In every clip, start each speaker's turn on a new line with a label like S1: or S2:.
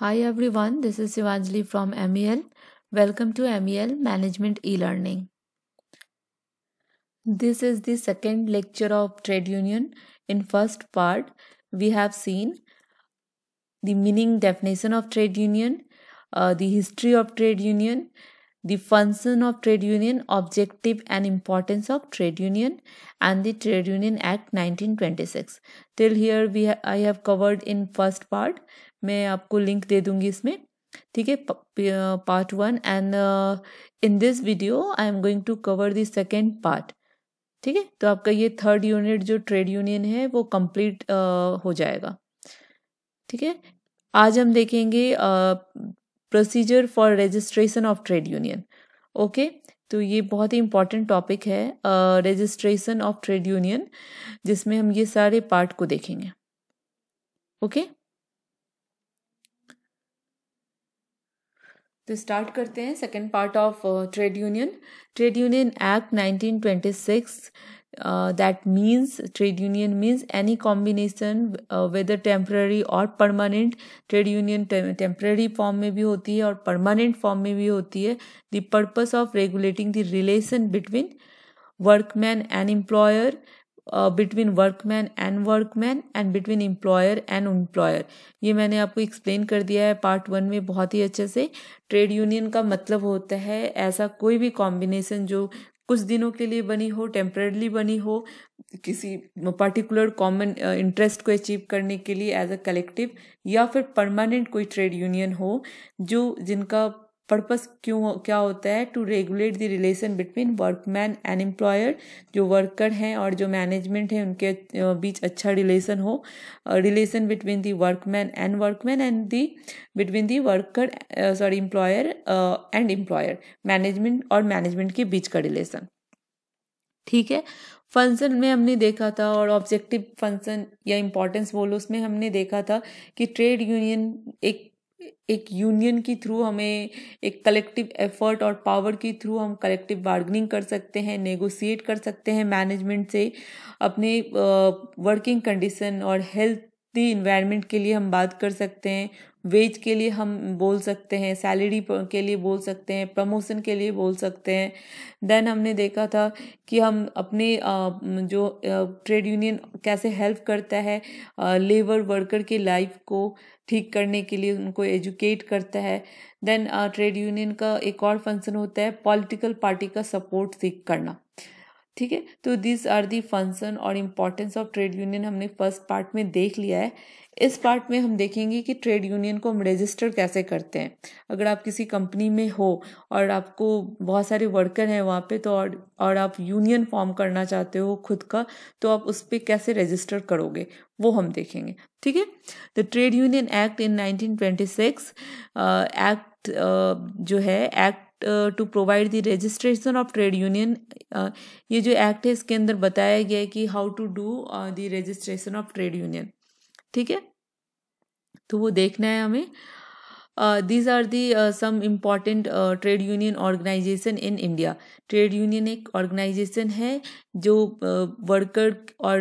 S1: Hi everyone, this is Sivanjali from MEL. Welcome to MEL Management e-Learning. This is the second lecture of trade union. In first part, we have seen the meaning definition of trade union, uh, the history of trade union, the function of trade union, objective and importance of trade union, and the Trade Union Act 1926. Till here, we ha I have covered in first part मैं आपको link दे दूंगी इसमें ठीक है part one and in this video I am going to cover the second part ठीक है तो आपका ये थर्ड यूनिट जो ट्रेड यूनियन है वो कंप्लीट uh, हो जाएगा ठीक है आज हम देखेंगे procedure for registration of trade union okay तो ये बहुत ही इम्पॉर्टेंट टॉपिक है रजिस्ट्रेशन ऑफ ट्रेड यूनियन जिसमें हम ये सारे पार्ट को देखेंगे ओके okay? तो स्टार्ट करते हैं second part of trade union trade union act 1926 that means trade union means any combination whether temporary और permanent trade union temporary form में भी होती है और परमानेंट फॉर्म में भी होती है the purpose of regulating the relation between workman and employer between workman and workman and between employer and employer ये मैंने आपको एक्सप्लेन कर दिया है पार्ट वन में बहुत ही अच्छे से ट्रेड यूनियन का मतलब होता है ऐसा कोई भी कॉम्बिनेशन जो कुछ दिनों के लिए बनी हो टेम्परली बनी हो किसी पर्टिकुलर कॉमन इंटरेस्ट को अचीव करने के लिए एज अ कलेक्टिव या फिर परमानेंट कोई ट्रेड यूनियन हो जो जिनका पर्पस क्यों क्या होता है to regulate the relation between workman and employer जो वर्कर हैं और जो मैनेजमेंट है उनके बीच अच्छा रिलेशन हो relation between the workman and workman and the between the worker sorry employer and employer management और मैनेजमेंट के बीच का रिलेशन ठीक है फंक्शन में हमने देखा था और ऑब्जेक्टिव फंक्शन या इम्पोर्टेंस बोलो उसमें हमने देखा था कि ट्रेड यूनियन एक एक यूनियन के थ्रू हमें एक कलेक्टिव एफर्ट और पावर के थ्रू हम कलेक्टिव बार्गनिंग कर सकते हैं नेगोशिएट कर सकते हैं मैनेजमेंट से अपने वर्किंग uh, कंडीशन और हेल्थ इन्वायरमेंट के लिए हम बात कर सकते हैं वेज के लिए हम बोल सकते हैं सैलरी के लिए बोल सकते हैं प्रमोशन के लिए बोल सकते हैं देन हमने देखा था कि हम अपने जो ट्रेड यूनियन कैसे हेल्प करता है लेबर वर्कर के लाइफ को ठीक करने के लिए उनको एजुकेट करता है देन ट्रेड यूनियन का एक और फंक्शन होता है पॉलिटिकल पार्टी का सपोर्ट सीख करना ठीक है तो दिस आर दी फंक्शन और इम्पोर्टेंस ऑफ ट्रेड यूनियन हमने फर्स्ट पार्ट में देख लिया है इस पार्ट में हम देखेंगे कि ट्रेड यूनियन को हम रजिस्टर कैसे करते हैं अगर आप किसी कंपनी में हो और आपको बहुत सारे वर्कर हैं वहाँ पे तो और और आप यूनियन फॉर्म करना चाहते हो खुद का तो आप उस पर कैसे रजिस्टर करोगे वो हम देखेंगे ठीक है the trade union act in nineteen act six act जो है act to provide the registration of trade union ये जो एक्ट है इसके अंदर बताया गया है कि how to do the registration of trade union ठीक है तो वो देखना है हमें these are the some important trade union organisation in India trade union एक ऑर्गेनाइजेशन है जो वर्कर और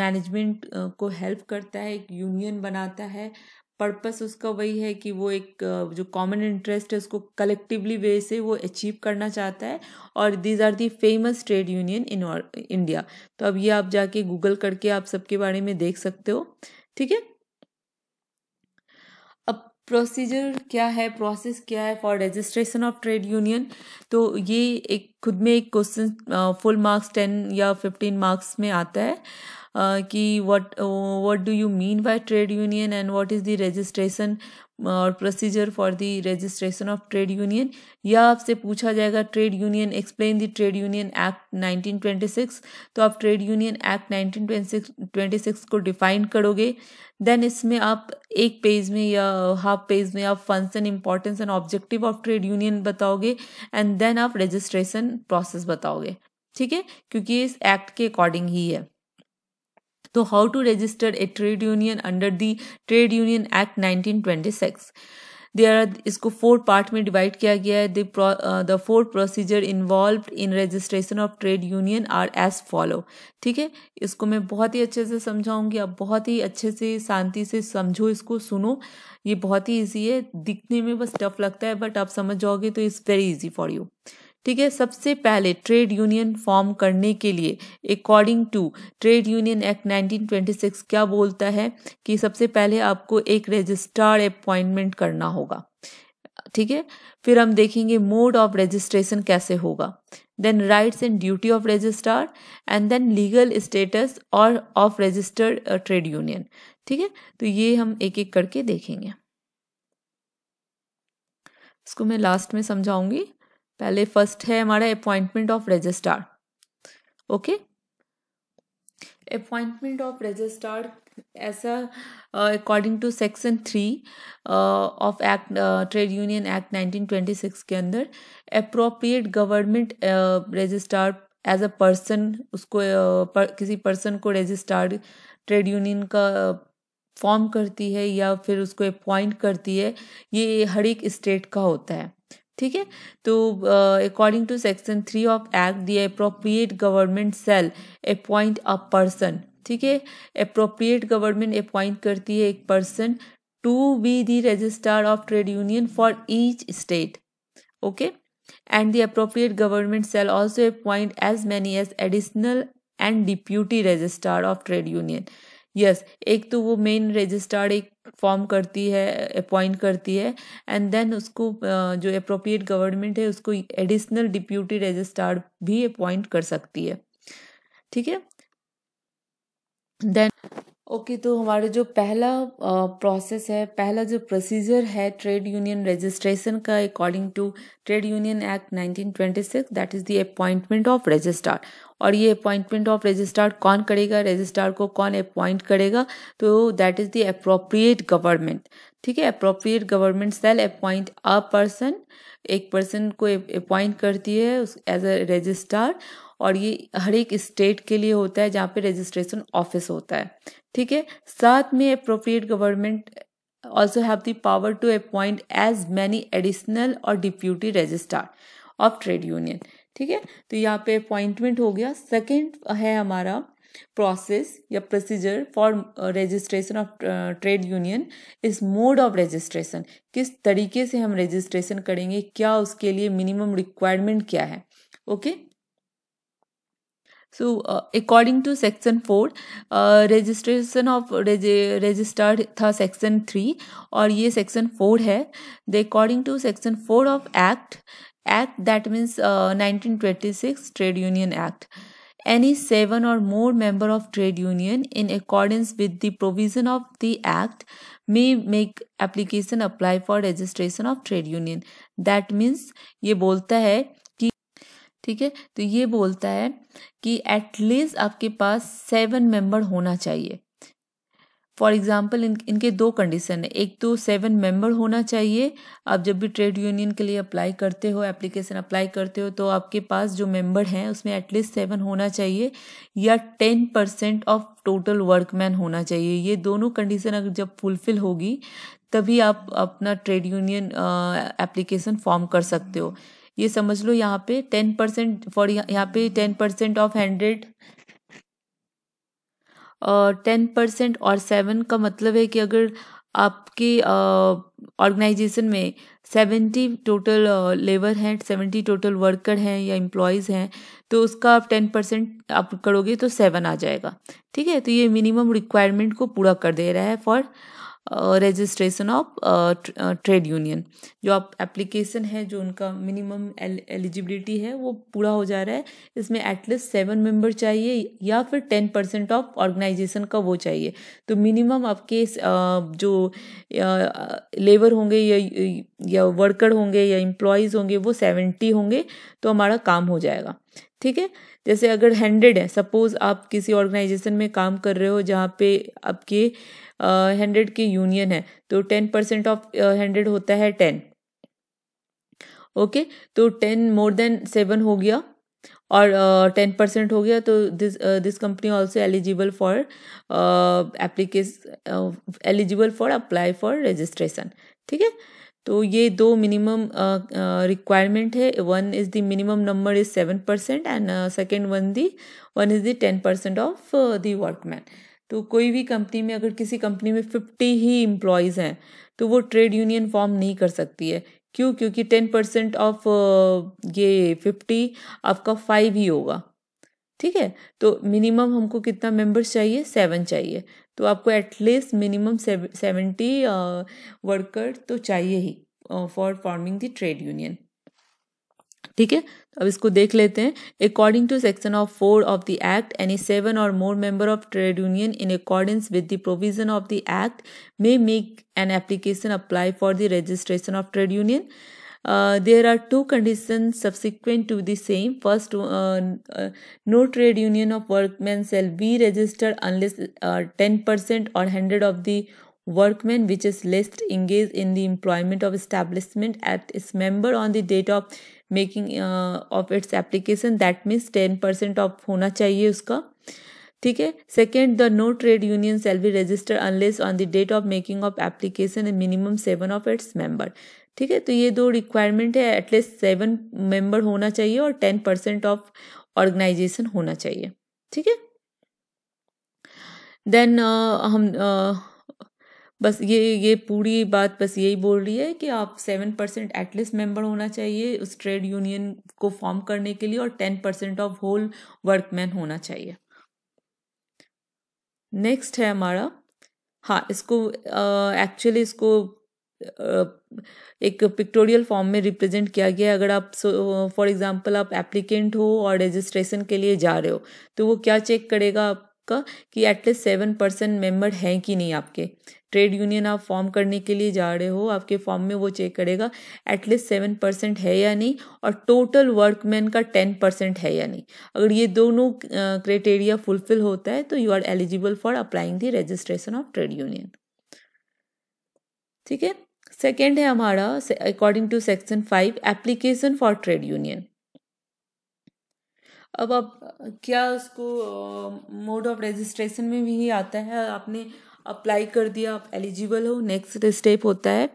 S1: मैनेजमेंट को हेल्प करता है एक यूनियन बनाता है uh, पर्पस उसका वही है कि वो एक जो कॉमन इंटरेस्ट है उसको कलेक्टिवली वे से वो अचीव करना चाहता है और these are the famous trade union in India तो अब ये आप जाके गूगल करके आप सबके बारे में देख सकते हो ठीक है अब प्रोसीजर क्या है प्रोसेस क्या है for registration of trade union तो ये एक खुद में एक क्वेश्चन फुल मार्क्स टेन या फिफ्टीन मार्क्स में आता है कि what what do you mean by trade union and what is the registration और procedure for the registration of trade union या आपसे पूछा जाएगा trade union explain the trade union act 1926 तो आप ट्रेड यूनियन एक्ट 1926 को डिफाइन करोगे then इसमें आप एक पेज में या हाफ पेज में आप and importance and objective of trade union बताओगे एंड देन आप रजिस्ट्रेशन प्रोसेस बताओगे ठीक है क्योंकि इस एक्ट के अकॉर्डिंग ही है तो how to register a trade union under the Trade Union Act 1926? आर इसको फोर पार्ट में डिवाइड किया गया है the four procedure involve in registration of trade union are as follow ठीक है इसको मैं बहुत ही अच्छे से समझाऊंगी आप बहुत ही अच्छे से शांति से समझो इसको सुनो ये बहुत ही ईजी है दिखने में बस टफ लगता है बट आप समझ जाओगे तो it's very easy for you ठीक है सबसे पहले ट्रेड यूनियन फॉर्म करने के लिए according to trade union act 1926 क्या बोलता है कि सबसे पहले आपको एक रजिस्ट्रार अपॉइंटमेंट करना होगा ठीक है फिर हम देखेंगे मोड ऑफ रजिस्ट्रेशन कैसे होगा then rights and duty of registrar and then legal status और ऑफ रजिस्टर्ड ट्रेड यूनियन ठीक है तो ये हम एक एक करके देखेंगे इसको मैं लास्ट में समझाऊंगी पहले फर्स्ट है हमारा appointment of registrar okay appointment of registrar ऐसा according to section three of act trade union act 1926 के अंदर appropriate government registrar as a person उसको uh, पर, किसी पर्सन को रजिस्ट्रार ट्रेड यूनियन का फॉर्म uh, करती है या फिर उसको अपॉइंट करती है ये हर एक स्टेट का होता है ठीक है तो according to section three of act the appropriate government shall appoint a person ठीक है अप्रोप्रिएट गवर्नमेंट अपॉइंट करती है एक पर्सन to be the registrar of trade union for each state okay and the appropriate government shall also appoint as many as additional and deputy registrar of trade union yes एक तो वो main registrar एक form करती है appoint करती है and then उसको जो अप्रोप्रिएट गवर्नमेंट है उसको एडिशनल डिप्यूटी रजिस्ट्रार भी अपॉइंट कर सकती है ठीक है देन ओके okay, तो हमारा जो पहला प्रोसेस है पहला जो प्रोसीजर है ट्रेड यूनियन रजिस्ट्रेशन का according to trade union act 1926 that is the appointment of registrar और ये अपॉइंटमेंट ऑफ रजिस्ट्रार कौन करेगा रजिस्ट्रार को कौन अपॉइंट करेगा तो that is the appropriate government ठीक है appropriate government shall appoint a person एक पर्सन को अपॉइंट करती है एज अ रजिस्ट्रार और ये हर एक स्टेट के लिए होता है जहाँ पे रजिस्ट्रेशन ऑफिस होता है ठीक है साथ में appropriate government also have the power to appoint as many additional और deputy registrar of trade union ठीक है तो यहाँ पे अपॉइंटमेंट हो गया सेकेंड है हमारा प्रोसेस या procedure for registration of trade union इस मोड ऑफ रजिस्ट्रेशन किस तरीके से हम रजिस्ट्रेशन करेंगे क्या उसके लिए मिनिमम रिक्वायरमेंट क्या है okay okay? So according to section four registration of registered था सेक्शन थ्री और ये सेक्शन फोर है the according to section four of act act that means nineteen twenty six trade union act any seven or more member of trade union in accordance with the provision of the act may make application apply for registration of trade union that means ये बोलता है ठीक है तो ये बोलता है कि एटलीस्ट आपके पास सेवन मेंबर होना चाहिए फॉर एग्जाम्पल इन इनके दो कंडीशन है एक तो सेवन मेंबर होना चाहिए आप जब भी ट्रेड यूनियन के लिए अप्लाई करते हो एप्लीकेशन अप्लाई करते हो तो आपके पास जो मेंबर हैं उसमें एटलीस्ट सेवन होना चाहिए या ten percent of total workman होना चाहिए ये दोनों कंडीशन अगर जब फुलफिल होगी तभी आप अपना ट्रेड यूनियन एप्लीकेशन फॉर्म कर सकते हो ये समझ लो यहाँ पे टेन परसेंट फॉर यहाँ पे ten percent of hundred ten percent और सेवन का मतलब है कि अगर आपके ऑर्गेनाइजेशन uh, में सेवेंटी टोटल लेबर हैं सेवेंटी टोटल वर्कर हैं या एम्प्लॉयज़ हैं तो उसका आप टेन परसेंट आप करोगे तो सेवन आ जाएगा ठीक है तो ये मिनिमम रिक्वायरमेंट को पूरा कर दे रहा है for registration of trade union जो आप एप्लीकेशन है जो उनका मिनिमम एलिजिबिलिटी है वो पूरा हो जा रहा है इसमें एटलीस्ट सेवन मेंबर चाहिए या फिर टेन परसेंट ऑफ ऑर्गेनाइजेशन का वो चाहिए तो मिनिमम आपके uh, जो लेबर uh, होंगे या या वर्कर होंगे या इम्प्लॉयज़ होंगे वो सेवेंटी होंगे तो हमारा काम हो जाएगा ठीक है जैसे अगर हंड्रेड है सपोज आप किसी ऑर्गेनाइजेशन में काम कर रहे हो जहाँ पे आपके हंड्रेड की यूनियन है तो टेन परसेंट ऑफ हंड्रेड होता है टेन ओके okay? तो टेन मोर देन सेवन हो गया और टेन uh, परसेंट हो गया तो this this company also eligible for application eligible for apply for registration ठीक है तो ये दो मिनिमम रिक्वायरमेंट है one is the minimum number is seven percent and second one the one is the ten percent of the workman तो कोई भी company में अगर किसी कंपनी में फिफ्टी ही एम्प्लॉयज़ हैं तो वो ट्रेड यूनियन फॉर्म नहीं कर सकती है क्यों क्योंकि टेन परसेंट ऑफ ये फिफ्टी आपका फाइव ही होगा ठीक है तो मिनिमम हमको कितना मेंबर्स चाहिए सेवन चाहिए तो आपको एटलीस्ट मिनिमम सेवेंटी वर्कर तो चाहिए ही for forming the trade union ठीक है अब इसको देख लेते हैं according to section of four of the act any seven or more member of trade union in accordance with the provision of the act may make an application apply for the registration of trade union there are two condition subsequent to the same first no trade union of workman shall be registered unless ten percent or hundred of the workmen which is least engaged in the employment of establishment at its member on the date of making of its application that means ten percent of होना चाहिए उसका ठीक है second the no trade union shall be register unless on the date of making of application and minimum seven of its member ठीक है तो ये दो रिक्वायरमेंट है एटलीस्ट सेवन मेंबर होना चाहिए और टेन परसेंट ऑफ ऑर्गेनाइजेशन होना चाहिए ठीक है देन uh, हम uh, बस ये ये पूरी बात बस यही बोल रही है कि आप सेवन परसेंट एटलीस्ट मेंबर होना चाहिए उस ट्रेड यूनियन को फॉर्म करने के लिए और ten percent of whole workman होना चाहिए नेक्स्ट है हमारा हाँ इसको एक्चुअली इसको एक पिक्टोरियल फॉर्म में रिप्रेजेंट किया गया अगर आप फॉर एग्जांपल आप एप्लीकेंट हो और रजिस्ट्रेशन के लिए जा रहे हो तो वो क्या चेक करेगा आप का कि एटलीस्ट सेवन परसेंट मेम्बर हैं कि नहीं आपके ट्रेड यूनियन आप फॉर्म करने के लिए जा रहे हो आपके फॉर्म में वो चेक करेगा एटलीस्ट सेवन परसेंट है या नहीं और टोटल वर्कमैन का टेन परसेंट है या नहीं अगर ये दोनों क्राइटेरिया फुलफिल होता है तो you are eligible for applying the registration of trade union ठीक है सेकेंड है हमारा according to section five application for trade union अब आप क्या उसको मोड ऑफ रजिस्ट्रेशन में भी आता है आपने अप्लाई कर दिया आप एलिजिबल हो नेक्स्ट स्टेप होता है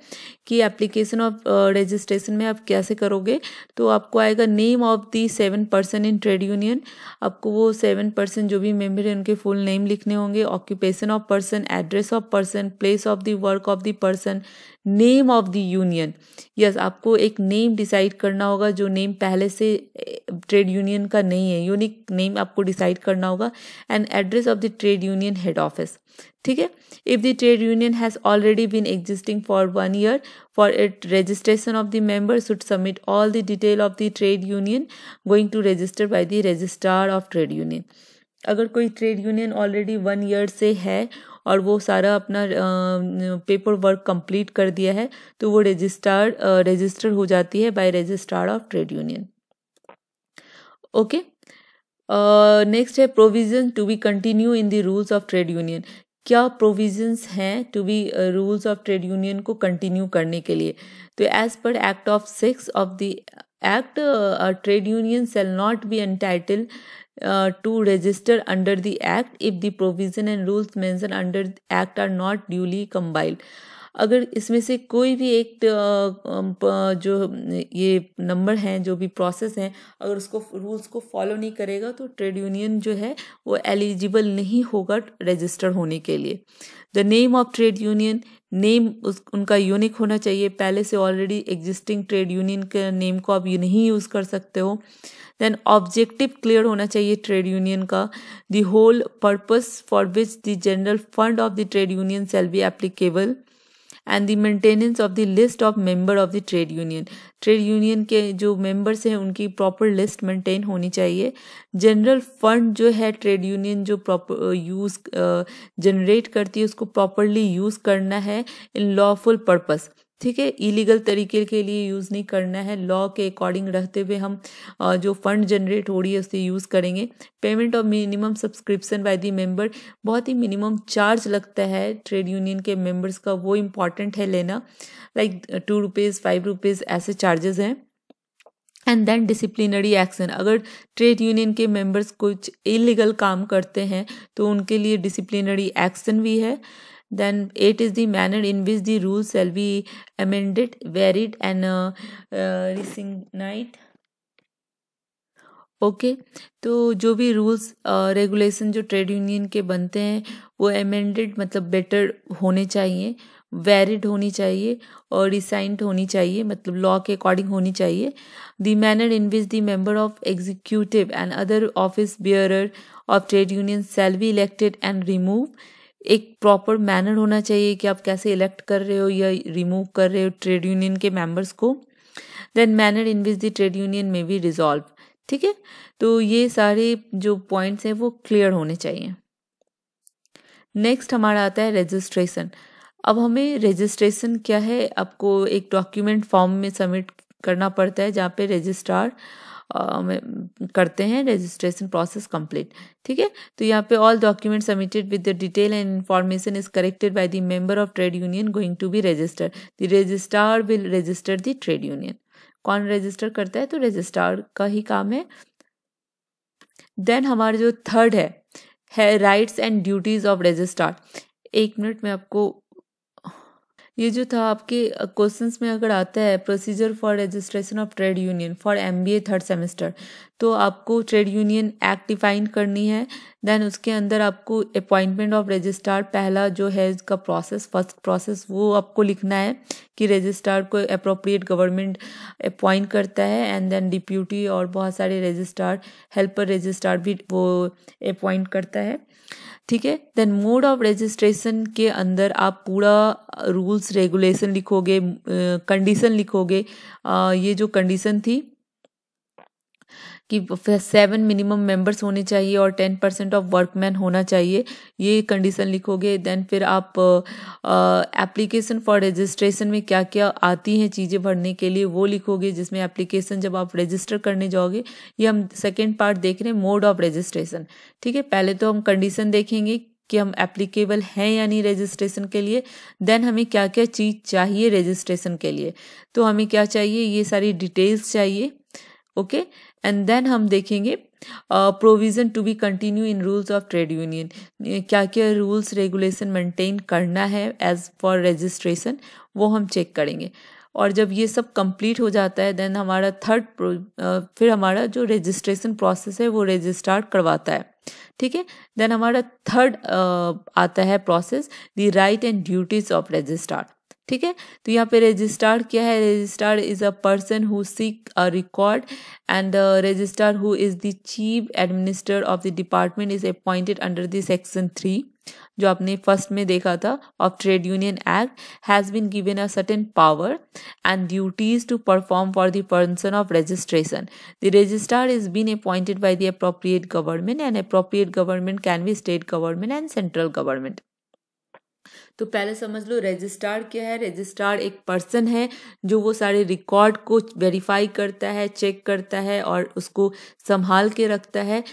S1: कि एप्लीकेशन ऑफ रजिस्ट्रेशन में आप कैसे करोगे तो आपको आएगा name of the seven person in trade union आपको वो सेवन पर्सन जो भी मेम्बर है उनके फुल नेम लिखने होंगे occupation of person address of person place of the work of the person name of the union yes आपको एक नेम डिसाइड करना होगा जो नेम पहले से ट्रेड यूनियन का नहीं है यूनिक नेम आपको डिसाइड करना होगा and address of the trade union head office ठीक है if the trade union has already been existing for one year for it registration of the member should submit all the detail of the trade union going to register by the registrar of trade union अगर कोई trade union already one year से है और वो सारा अपना paper work complete कर दिया है तो वो रजिस्ट्रार रजिस्टर हो जाती है by registrar of trade union okay next है provision to be continue in the rules of trade union क्या प्रोविजंस हैं to be rules of trade union को कंटिन्यू करने के लिए तो as per act of six of the act trade union shall not be entitle to register under the act if the provision and rules mention under act are not duly complied अगर इसमें से कोई भी एक जो ये number हैं जो भी प्रोसेस हैं अगर उसको रूल्स को फॉलो नहीं करेगा तो ट्रेड यूनियन जो है वो एलिजिबल नहीं होगा रजिस्टर होने के लिए the name of trade union name उस उनका यूनिक होना चाहिए पहले से ऑलरेडी एग्जिस्टिंग ट्रेड यूनियन के नेम को आप ये नहीं यूज़ कर सकते हो देन ऑब्जेक्टिव क्लियर होना चाहिए ट्रेड यूनियन का the whole purpose for which the general fund of the trade union shall be applicable and the maintenance of the list of member of the trade union trade union के जो members हैं उनकी proper list maintain होनी चाहिए general fund जो है trade union जो proper use generate करती है उसको प्रॉपरली यूज़ करना है इन लॉफुल पर्पज़ ठीक है इलीगल तरीके के लिए यूज़ नहीं करना है लॉ के अकॉर्डिंग रहते हुए हम जो फंड जनरेट हो रही है उसे यूज़ करेंगे payment of minimum subscription by the member बहुत ही मिनिमम चार्ज लगता है ट्रेड यूनियन के मेंबर्स का वो इम्पॉर्टेंट है लेना like two rupees five rupees ऐसे चार्जेस हैं एंड देन डिसिप्लिनरी एक्शन अगर ट्रेड यूनियन के मेंबर्स कुछ इलीगल काम करते हैं तो उनके लिए डिसिप्लिनरी एक्शन भी है then 8 is the manner in which the rules shall be amended varied and uh, uh, resigned okay okay, तो जो भी रूल्स रेगुलेशन uh, जो ट्रेड यूनियन के बनते हैं वो एमेंडेड मतलब बेटर होने चाहिए वैरिड होनी चाहिए और रिसाइंड होनी चाहिए मतलब लॉ के अकॉर्डिंग होनी चाहिए the manner in which the member of executive and other office bearer of trade union shall be elected and remove एक प्रॉपर मैनर होना चाहिए कि आप कैसे इलेक्ट कर रहे हो या रिमूव कर रहे हो ट्रेड यूनियन के मेंबर्स को then manner in which the trade union में भी रिजॉल्व ठीक है तो ये सारे जो पॉइंट्स हैं वो क्लियर होने चाहिए नेक्स्ट हमारा आता है रजिस्ट्रेशन अब हमें रजिस्ट्रेशन क्या है आपको एक डॉक्यूमेंट फॉर्म में सबमिट करना पड़ता है जहाँ पे रजिस्ट्रार करते हैं रजिस्ट्रेशन प्रोसेस कंप्लीट ठीक है तो यहाँ पे all document submitted with the detail and information is corrected by the member of trade union going to be register the registrar will register the trade union कौन register करता है तो registrar का ही काम है देन हमारा जो थर्ड है rights and duties of registrar एक मिनट में आपको ये जो था आपके क्वेश्चंस में अगर आता है procedure for registration of trade union for a third semester तो आपको ट्रेड यूनियन एक्ट डिफाइन करनी है देन उसके अंदर आपको अपॉइंटमेंट ऑफ रजिस्ट्रार पहला जो है इसका प्रोसेस फर्स्ट प्रोसेस वो आपको लिखना है कि रजिस्ट्रार को अप्रोप्रिएट गवर्नमेंट अपॉइंट करता है एंड देन डिप्यूटी और बहुत सारे रजिस्ट्रार हेल्पर रजिस्ट्रार भी वो अपॉइंट करता है ठीक है देन मोड ऑफ रजिस्ट्रेशन के अंदर आप पूरा रूल्स रेगुलेशन लिखोगे कंडीशन लिखोगे ये जो कंडीशन थी कि सेवन मिनिमम मेंबर्स होने चाहिए और टेन परसेंट ऑफ वर्कमैन होना चाहिए ये कंडीशन लिखोगे देन फिर आप एप्लीकेशन फॉर रजिस्ट्रेशन में क्या क्या आती हैं चीज़ें भरने के लिए वो लिखोगे जिसमें एप्लीकेशन जब आप रजिस्टर करने जाओगे ये हम सेकेंड पार्ट देख रहे हैं मोड ऑफ रजिस्ट्रेशन ठीक है पहले तो हम कंडीशन देखेंगे कि हम एप्लीकेबल हैं या नहीं रजिस्ट्रेशन के लिए देन हमें क्या क्या चीज़ चाहिए रजिस्ट्रेशन के लिए तो हमें क्या चाहिए ये सारी डिटेल्स चाहिए ओके एंड देन हम देखेंगे provision to be continue in rules of trade union क्या क्या रूल्स रेगुलेशन मेंटेन करना है एज फॉर रजिस्ट्रेशन वो हम चेक करेंगे और जब ये सब कंप्लीट हो जाता है देन हमारा थर्ड uh, फिर हमारा जो रजिस्ट्रेशन प्रोसेस है वो रजिस्टार्ट करवाता है ठीक है देन हमारा थर्ड uh, आता है process the right and duties of registrar ठीक है तो यहाँ पे रजिस्टार क्या है registrar is a person who seek a record and registrar who is the chief administer of the department is appointed under the section three जो आपने first में देखा था of trade union act has been given a certain power and duties to perform for the person of registration the registrar is been appointed by the appropriate government and appropriate government can be state government and central government तो पहले समझ लो registrar क्या है registrar एक person है जो वो सारे रिकॉर्ड को वेरीफाई करता है चेक करता है और उसको संभाल के रखता है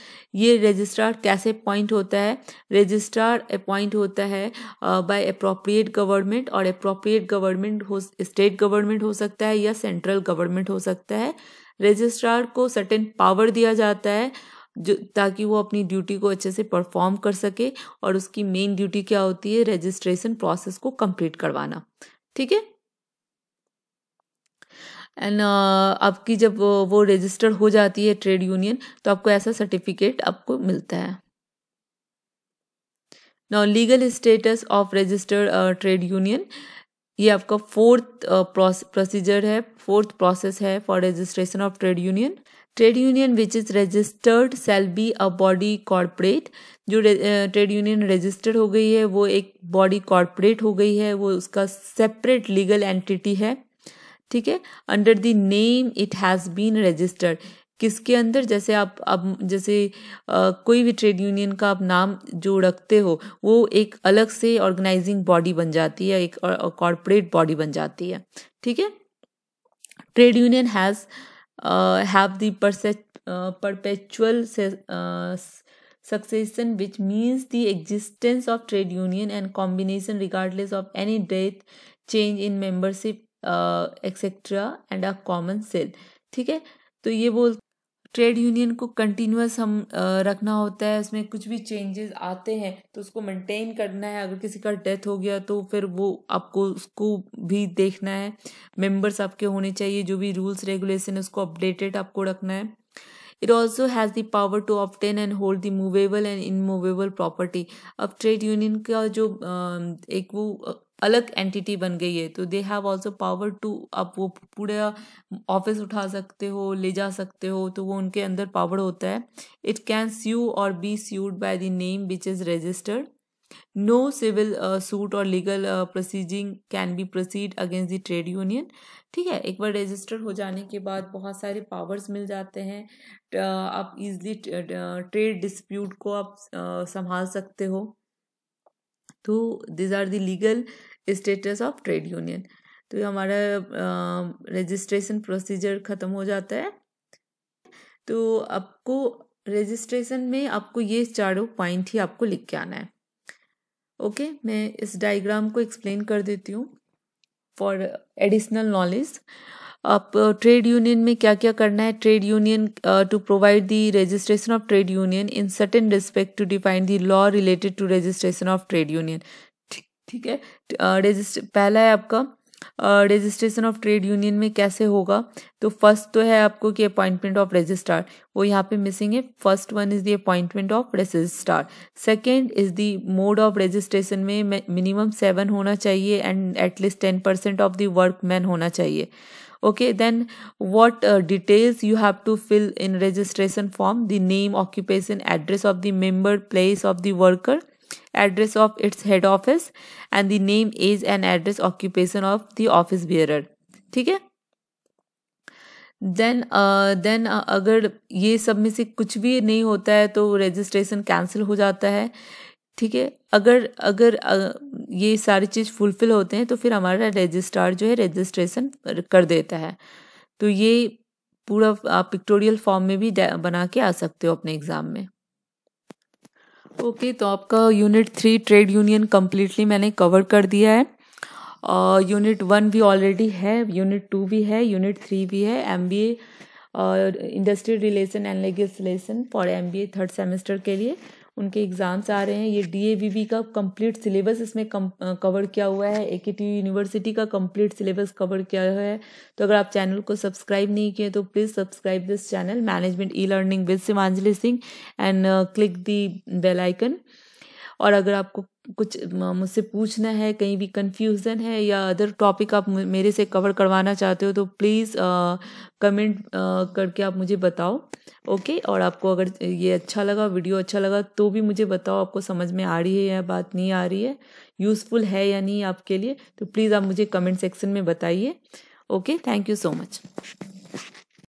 S1: ये रजिस्ट्रार कैसे अपॉइंट होता है रजिस्ट्रार अपॉइंट होता है बाय अप्रोप्रिएट गवर्नमेंट और अप्रोप्रिएट गवर्नमेंट हो स्टेट गवर्नमेंट हो सकता है या सेंट्रल गवर्नमेंट हो सकता है रजिस्ट्रार को सर्टेन पावर दिया जाता है जो ताकि वो अपनी ड्यूटी को अच्छे से परफॉर्म कर सके और उसकी मेन ड्यूटी क्या होती है रजिस्ट्रेशन प्रोसेस को कंप्लीट करवाना ठीक है एंड uh, आपकी जब वो रजिस्टर हो जाती है ट्रेड यूनियन तो आपको ऐसा सर्टिफिकेट आपको मिलता है now legal status of registered trade union ये आपका फोर्थ प्रोसीजर uh, है फोर्थ प्रोसेस है for registration of trade union trade union which is registered shall be a body corporate जो ट्रेड यूनियन रजिस्टर्ड हो गई है वो एक बॉडी कॉरपोरेट हो गई है वो उसका सेपरेट लीगल एंटिटी है ठीक है under the name it has been registered किसके अंदर जैसे आप अब जैसे आ, कोई भी ट्रेड यूनियन का आप नाम जो रखते हो वो एक अलग से ऑर्गेनाइजिंग बॉडी बन जाती है एक कॉरपोरेट बॉडी बन जाती है ठीक है trade union has have the perpetual succession which means the existence of trade union and combination regardless of any death change in membership etcetera and a common seal ठीक है तो ये बोल ट्रेड यूनियन को कंटिन्यूस हम रखना होता है उसमें कुछ भी चेंजेस आते हैं तो उसको मेंटेन करना है अगर किसी का डेथ हो गया तो फिर वो आपको उसको भी देखना है मेंबर्स आपके होने चाहिए जो भी रूल्स रेगुलेशन है उसको अपडेटेड आपको रखना है it also has the power to obtain and hold the movable and immovable property अब ट्रेड यूनियन का जो एक वो अलग एंटिटी बन गई है तो they have also power to आप वो पूरा ऑफिस उठा सकते हो ले जा सकते हो तो वो उनके अंदर पावर होता है it can sue or be sued by the name which is registered no civil suit or legal proceeding can be proceed against the trade union ठीक है एक बार रजिस्टर हो जाने के बाद बहुत सारे पावर्स मिल जाते हैं uh, आप इजली ट्रेड डिस्प्यूट को आप uh, संभाल सकते हो तो दिज आर दीगल legal status of trade union तो ये हमारा रजिस्ट्रेशन प्रोसीजर ख़त्म हो जाता है तो आपको रजिस्ट्रेशन में आपको ये चारों पॉइंट ही आपको लिख के आना है ओके okay, मैं इस डायग्राम को एक्सप्लेन कर देती हूँ फॉर एडिशनल नॉलेज आप ट्रेड यूनियन में क्या क्या करना है trade union to provide the registration of trade union in certain respect to define the law related to registration of trade union ठीक है रजिस्ट पहला है आपका रजिस्ट्रेशन ऑफ ट्रेड यूनियन में कैसे होगा तो फर्स्ट तो है आपको कि अपॉइंटमेंट ऑफ रजिस्ट्रार वो यहाँ पे मिसिंग है first one is the appointment of registrar second is the mode of registration में मिनिमम सेवन होना चाहिए and at least ten percent of the workman होना चाहिए okay then what details you have to fill in registration form the name occupation address of the member place of the worker address of its head office and the name age and address occupation of the office bearer ठीक है then then uh, uh, अगर ये सब में से कुछ भी नहीं होता है तो रजिस्ट्रेशन कैंसिल हो जाता है ठीक है अगर अगर uh, ये सारी चीज़ फुलफिल होते हैं तो फिर हमारा रजिस्ट्रार जो है रजिस्ट्रेशन कर देता है तो ये पूरा आप पिक्टोरियल फॉर्म में भी बना के आ सकते हो अपने एग्ज़ाम में ओके okay, तो आपका unit three trade union completely मैंने कवर कर दिया है यूनिट वन भी ऑलरेडी है यूनिट टू भी है यूनिट थ्री भी है M B A industrial relation and legislation for M B A third semester के लिए उनके एग्ज़ाम्स आ रहे हैं ये डीएवीवी का कंप्लीट सिलेबस इसमें कम कवर किया हुआ है ए यूनिवर्सिटी का कंप्लीट सिलेबस कवर किया हुआ है तो अगर आप चैनल को सब्सक्राइब नहीं किए तो please subscribe this channel management e learning with Simanjali Singh and click the bell icon और अगर आपको कुछ मुझसे पूछना है कहीं भी कन्फ्यूज़न है या अदर टॉपिक आप मेरे से कवर करवाना चाहते हो तो प्लीज़ कमेंट करके आप मुझे बताओ ओके और आपको अगर ये अच्छा लगा वीडियो अच्छा लगा तो भी मुझे बताओ आपको समझ में आ रही है या बात नहीं आ रही है यूज़फुल है या नहीं आपके लिए तो प्लीज़ आप मुझे कमेंट सेक्शन में बताइए okay thank you so much